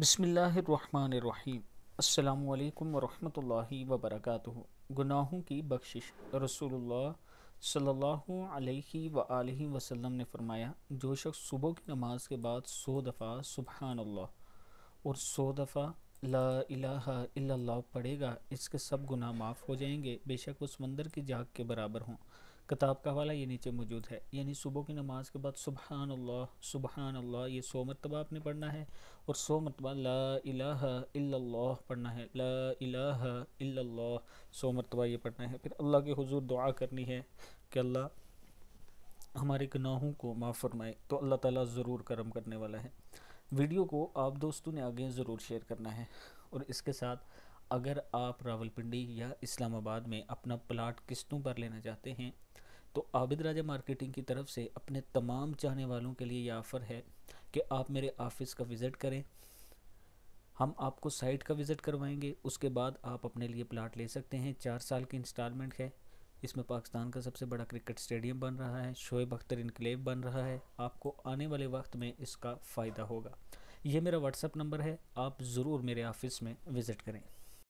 बसमीम् अल्लाम वरहमतुल्लाहि वर्क गुनाहों की बख्शिश रसूलुल्लाह सल्लल्लाहु अलैहि वसल्लम ने फरमाया जो शख्स सुबह की नमाज के बाद सौ दफ़ा सुबहानल्ला और सौ दफ़ा ला इलाहा पढ़ेगा इसके सब गुनाह माफ़ हो जाएंगे बेशक वो समंदर की जाग के बराबर हों किताब का हवाला ये नीचे मौजूद है यानी सुबह की नमाज के बाद सुबहान अल्लाह सुबहान अल्लाह ये सौ मरतबा आपने पढ़ना है और सौ मरतबा ला इलाहा इल्लल्लाह पढ़ना है ला इलाहा इल्लल्लाह सौ मरतबा ये पढ़ना है फिर अल्लाह के हुजूर दुआ करनी है कि अल्लाह हमारे गुनाहों को माफ़ फरमाए तो अल्लाह ताला ज़रूर करम करने वाला है वीडियो को आप दोस्तों ने आगे ज़रूर शेयर करना है और इसके साथ अगर आप रावलपिंडी या इस्लामाबाद में अपना प्लाट किस्तों पर लेना चाहते हैं तो आबिद राजा मार्केटिंग की तरफ से अपने तमाम चाहने वालों के लिए यह ऑफ़र है कि आप मेरे ऑफिस का विज़िट करें हम आपको साइट का विज़िट करवाएंगे उसके बाद आप अपने लिए प्लाट ले सकते हैं चार साल की इंस्टॉलमेंट है इसमें पाकिस्तान का सबसे बड़ा क्रिकेट स्टेडियम बन रहा है शोएब अख्तर इनकलेब बन रहा है आपको आने वाले वक्त में इसका फ़ायदा होगा ये मेरा व्हाट्सअप नंबर है आप ज़रूर मेरे ऑफिस में विज़िट करें